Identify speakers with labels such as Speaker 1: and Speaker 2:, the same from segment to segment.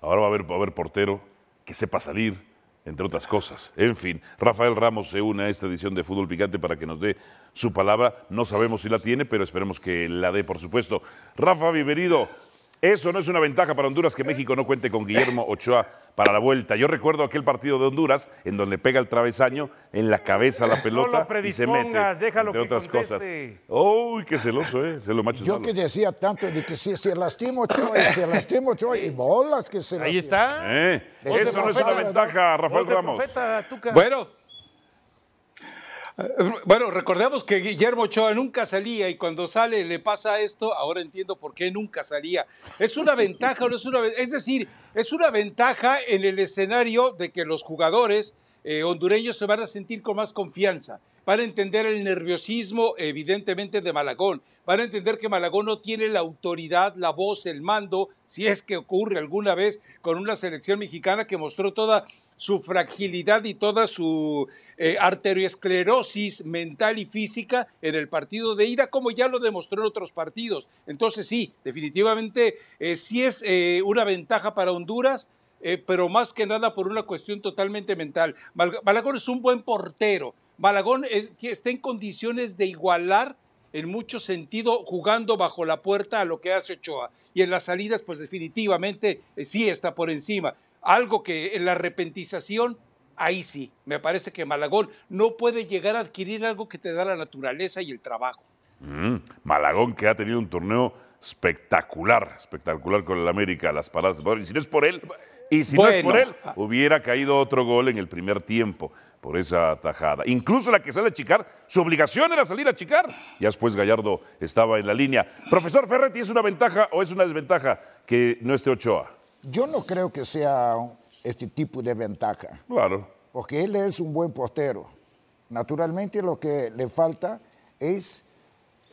Speaker 1: ahora va a haber, portero que sepa salir, entre otras cosas. En fin, Rafael Ramos se une a esta edición de Fútbol Picante para que nos dé su palabra. No sabemos si la tiene, pero esperemos que la dé, por supuesto. Rafa, bienvenido. Eso no es una ventaja para Honduras que México no cuente con Guillermo Ochoa para la vuelta. Yo recuerdo aquel partido de Honduras en donde pega el travesaño en la cabeza la pelota y se mete
Speaker 2: De otras cosas.
Speaker 1: Uy, qué celoso, eh, se lo macho Yo
Speaker 3: que decía tanto de que si se lastima Ochoa y se lastima Ochoa y bolas
Speaker 2: que se lastima. Ahí está. Eh, eso no es una ventaja, Rafael Ramos. bueno, bueno, recordemos que Guillermo Ochoa nunca salía y cuando sale le pasa esto, ahora entiendo por qué nunca salía. ¿Es una ventaja no es una ventaja? Es decir, es una ventaja en el escenario de que los jugadores eh, hondureños se van a sentir con más confianza, van a entender el nerviosismo evidentemente de Malagón, van a entender que Malagón no tiene la autoridad, la voz, el mando, si es que ocurre alguna vez con una selección mexicana que mostró toda su fragilidad y toda su eh, arterioesclerosis mental y física en el partido de ida, como ya lo demostró en otros partidos. Entonces sí, definitivamente eh, sí es eh, una ventaja para Honduras. pero más que nada por una cuestión totalmente mental. Balagón es un buen portero. Balagón está en condiciones de igualar en mucho sentido jugando bajo la puerta a lo que hace Ochoa. Y en las salidas, pues definitivamente sí está por encima algo que en la arrepentización ahí sí, me parece que Malagón no puede llegar a adquirir algo que te da la naturaleza y el trabajo.
Speaker 1: Mm, Malagón que ha tenido un torneo espectacular, espectacular con el América, las paradas. Y si no es por él, y si no es por él, hubiera caído otro gol en el primer tiempo por esa tajada. Incluso la que sale a chicar, su obligación era salir a chicar. Y después Gallardo estaba en la línea. Profesor Ferretti, ¿es una ventaja o es una desventaja que no esté Ochoa?
Speaker 3: Yo no creo que sea este tipo de ventaja. Claro. Porque él es un buen portero. Naturalmente lo que le falta es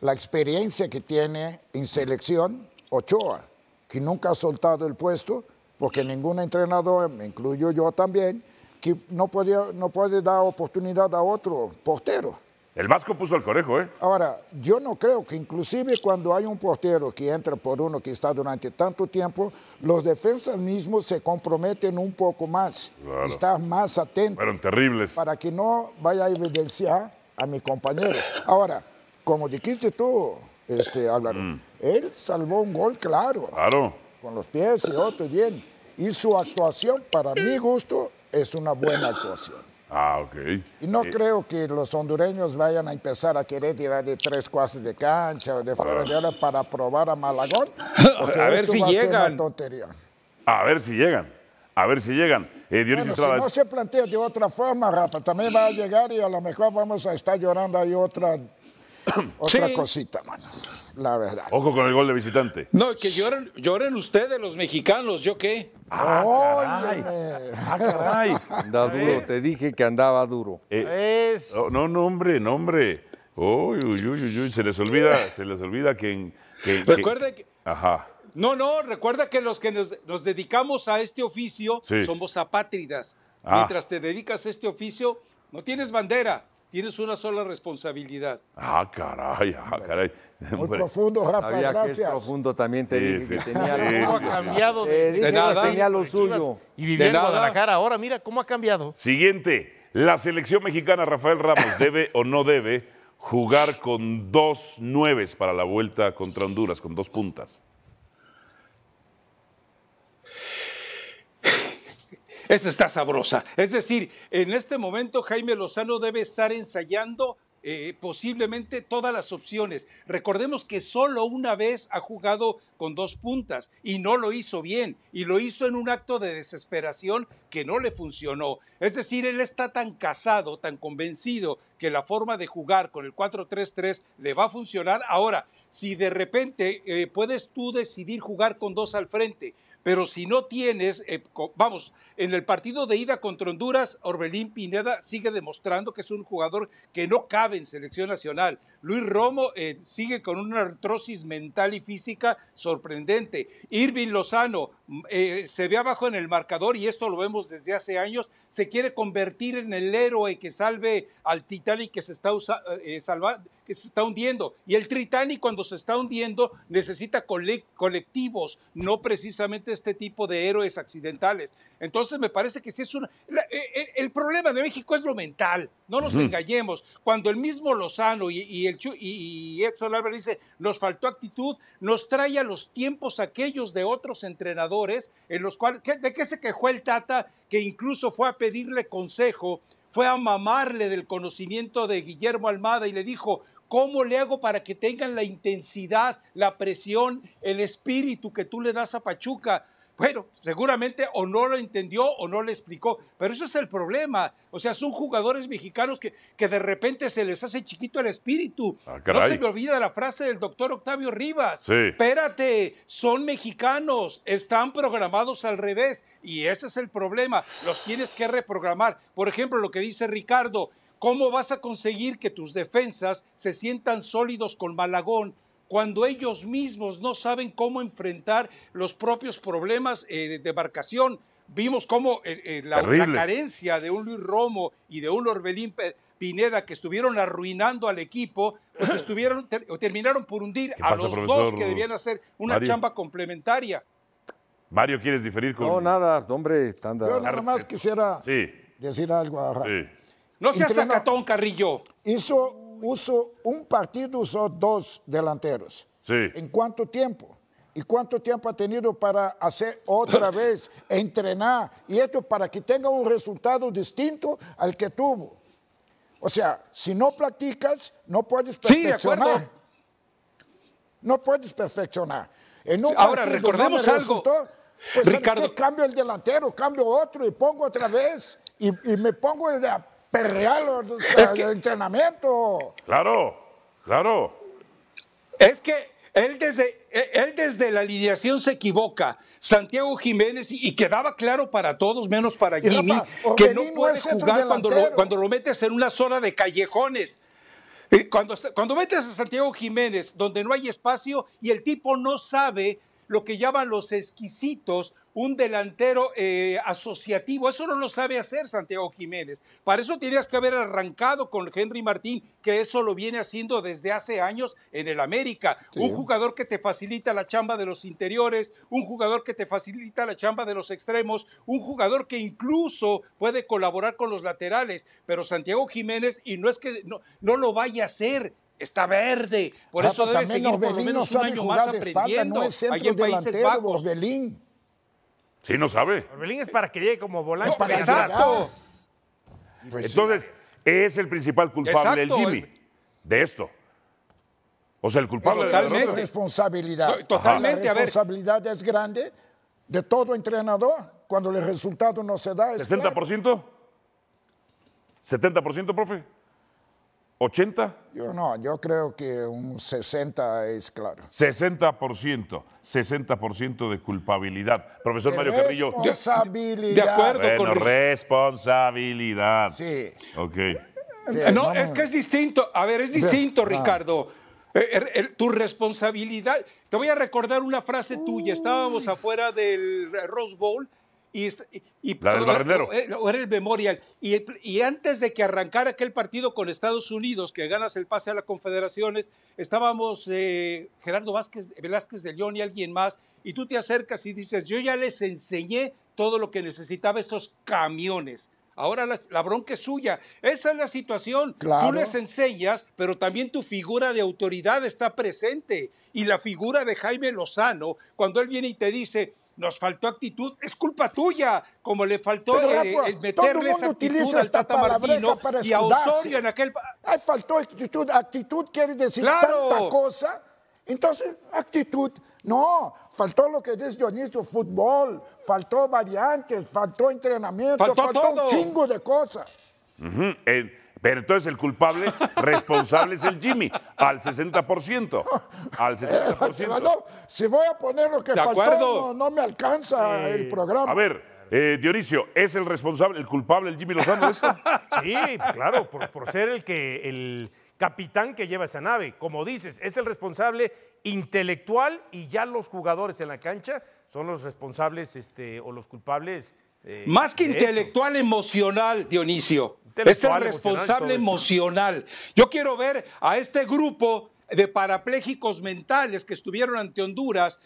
Speaker 3: la experiencia que tiene en selección Ochoa, que nunca ha soltado el puesto, porque ningún entrenador, me incluyo yo también, que no, no puede dar oportunidad a otro portero.
Speaker 1: El Vasco puso al corejo, ¿eh?
Speaker 3: Ahora, yo no creo que inclusive cuando hay un portero que entra por uno que está durante tanto tiempo, los defensas mismos se comprometen un poco más, están más atentos.
Speaker 1: Fueron terribles.
Speaker 3: Para que no vaya a evidenciar a mi compañero. Ahora, como dijiste tú, este, Álvaro, mm. él salvó un gol claro. Claro. Con los pies y otro, bien. Y su actuación, para mi gusto, es una buena
Speaker 1: actuación. Ah, ok.
Speaker 3: Y no eh, creo que los hondureños vayan a empezar a querer tirar de tres cuartos de cancha o de fuera de área para probar a Malagón. A ver si llegan.
Speaker 1: A, ver si llegan. A ver si llegan. bueno, si no se
Speaker 3: plantea de otra forma, Rafa, también va a llegar y a lo mejor vamos a estar llorando ahí otra, otra cosita, mano.
Speaker 2: Ojo con el gol de visitante. No, que lloren, ustedes los mexicanos, ¿yo qué? Ah,
Speaker 1: ay, ay. caray! Ah, duro, te dije que andaba duro. Eh, es... No, no, hombre, no, hombre. Uy, uy, uy, uy, se les olvida, se les
Speaker 2: olvida que...
Speaker 1: que Recuerda que... Ajá.
Speaker 2: No, no, recuerda que los que nos, dedicamos a este oficio somos apátridas. Ah. Mientras te dedicas a este oficio, no tienes bandera, Tienes una sola responsabilidad.
Speaker 1: Ah, caray, ah, caray. Muy
Speaker 2: profundo, Rafa, gracias. Que
Speaker 1: profundo también te dice que ¿Cómo ha cambiado
Speaker 2: de, nada, tenía lo suyo. Y viviendo en Guadalajara ahora, mira cómo ha cambiado.
Speaker 1: Siguiente, la selección mexicana Rafael Ramos debe o no debe jugar con dos nueves para la
Speaker 2: vuelta contra Honduras, con dos puntas. Esa está sabrosa. Es decir, en este momento Jaime Lozano debe estar ensayando eh, posiblemente todas las opciones. Recordemos que solo una vez ha jugado con dos puntas y no lo hizo bien y lo hizo en un acto de desesperación que no le funcionó. Es decir, él está tan casado, tan convencido que la forma de jugar con el 4-3-3 le va a funcionar. Ahora, si de repente eh, puedes tú decidir jugar con dos al frente, pero si no tienes, eh, vamos, en el partido de ida contra Honduras, Orbelín Pineda sigue demostrando que es un jugador que no cabe en selección nacional. Luis Romo eh, sigue con una artrosis mental y física sorprendente. Irving Lozano, eh, se ve abajo en el marcador y esto lo vemos desde hace años, se quiere convertir en el héroe que salve al Titanic que se está, eh, eh, que se está hundiendo. Y el Titanic cuando se está hundiendo necesita colectivos, no precisamente este tipo de héroes accidentales. Entonces me parece que sí es una... el, problema de México es lo mental, no nos engañemos. Cuando el mismo Lozano y, el, y, y Edson Álvarez dice, nos faltó actitud, nos trae a los tiempos aquellos de otros entrenadores en los cuales, ¿de qué se quejó el Tata? Que incluso fue a pedirle consejo, fue a mamarle del conocimiento de Guillermo Almada y le dijo, ¿cómo le hago para que tengan la intensidad, la presión, el espíritu que tú le das a Pachuca? Bueno, seguramente o no lo entendió o no le explicó, pero eso es el problema. O sea, son jugadores mexicanos que, que de repente se les hace chiquito el espíritu. Ah, no se me olvida la frase del doctor Octavio Rivas. Espérate, son mexicanos, están programados al revés y ese es el problema. Los tienes que reprogramar. Por ejemplo, lo que dice Ricardo, ¿cómo vas a conseguir que tus defensas se sientan sólidos con Malagón? cuando ellos mismos no saben cómo enfrentar los propios problemas eh, de embarcación. Vimos cómo eh, eh, la, carencia de un Luis Romo y de un Orbelín Pineda que estuvieron arruinando al equipo, pues estuvieron, terminaron por hundir a los dos que debían hacer una chamba complementaria.
Speaker 1: Mario, ¿quieres diferir con.?
Speaker 3: No, nada, hombre, estándar. Yo nada más quisiera decir algo a Rafa. No seas sacatón, Carrillo uso un partido, usó dos delanteros. ¿En cuánto tiempo? ¿Y cuánto tiempo ha tenido para hacer otra vez, entrenar? Y esto para que tenga un resultado distinto al que tuvo. O sea, si no practicas, no puedes perfeccionar. no puedes perfeccionar. Ahora, recordemos algo. Pues, Ricardo. Cambio el delantero, cambio otro y pongo otra vez y, me pongo la perrear es entrenamiento.
Speaker 2: Claro, claro. Es que él desde, e, él desde la alineación se equivoca. Santiago Jiménez, y quedaba claro para todos, menos para Jimmy, que no puedes jugar cuando lo, cuando lo metes en una zona de callejones. Cuando, cuando metes a Santiago Jiménez donde no hay espacio y el tipo no sabe lo que llaman los exquisitos un delantero eh, asociativo. Eso no lo sabe hacer Santiago Jiménez. Para eso tenías que haber arrancado con Henry Martín, que eso lo viene haciendo desde hace años en el América. Un jugador que te facilita la chamba de los interiores, un jugador que te facilita la chamba de los extremos, un jugador que incluso puede colaborar con los laterales. Pero Santiago Jiménez, y no es que no, no lo vaya a hacer, está verde. Por ah, eso pues debe seguir por lo menos un año más aprendiendo. no es delantero,
Speaker 3: Sí, no
Speaker 1: sabe. Orbelín
Speaker 3: es para que llegue como
Speaker 2: volante. exacto.
Speaker 1: Pues Entonces, es el principal culpable del el Jimmy de esto. O sea, el culpable totalmente. de la
Speaker 3: responsabilidad. totalmente, la responsabilidad es grande de todo entrenador cuando el resultado no se da. Es
Speaker 1: ¿60%? ¿70%, profe? ¿80?
Speaker 3: Yo no, yo creo que un 60 es claro.
Speaker 1: 60%, 60% de culpabilidad. Profesor Mario Carrillo.
Speaker 2: De acuerdo con
Speaker 1: responsabilidad. Sí. Ok. Eh,
Speaker 2: no, es que es distinto. A ver, es distinto, Ricardo. Eh, er, er, tu responsabilidad. Te voy a recordar una frase tuya. Estábamos afuera del Rose Bowl y, Era el Memorial. Y, antes de que arrancara aquel partido con Estados Unidos, que ganas el pase a las confederaciones, estábamos eh, Gerardo Vázquez, Velázquez de León y alguien más, y tú te acercas y dices, yo ya les enseñé todo lo que necesitaba esos camiones. Ahora la, bronca es suya. Esa es la situación. Tú les enseñas, pero también tu figura de autoridad está presente. Y la figura de Jaime Lozano, cuando él viene y te dice, nos faltó actitud, es culpa tuya, como le faltó eh, el meterle esa actitud al Tata Martino y a Osorio en aquel...
Speaker 3: faltó actitud, actitud quiere decir tanta cosa... Entonces, actitud, no, faltó lo que dice Dionisio, fútbol, faltó variantes, faltó entrenamiento, faltó, faltó un chingo de cosas.
Speaker 1: Pero entonces el culpable responsable es el Jimmy, al 60%. Al 60%. Eh,
Speaker 3: si voy a poner lo que faltó, No, me alcanza el programa. A ver.
Speaker 1: Eh, Dionisio, ¿es el responsable, el culpable, el Jimmy Lozano Sí, claro, por, ser el que el capitán que lleva esa nave. Como dices, es el responsable intelectual y ya los jugadores en la cancha son los responsables este, o los culpables eh, Más que
Speaker 2: intelectual, emocional, Dionisio. Es el responsable emocional, Yo quiero ver a este grupo de parapléjicos mentales que estuvieron ante Honduras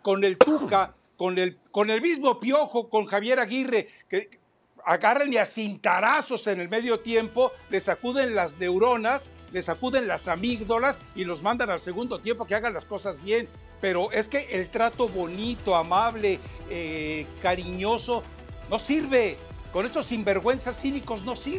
Speaker 2: con el Tuca, con el, con el mismo Piojo, con Javier Aguirre, que agarren y a cintarazos en el medio tiempo, les sacuden las neuronas, les sacuden las amígdalas y los mandan al segundo tiempo que hagan las cosas bien. Pero es que el trato bonito, amable, eh, cariñoso, no sirve. Con estos sinvergüenzas cínicos no sirve.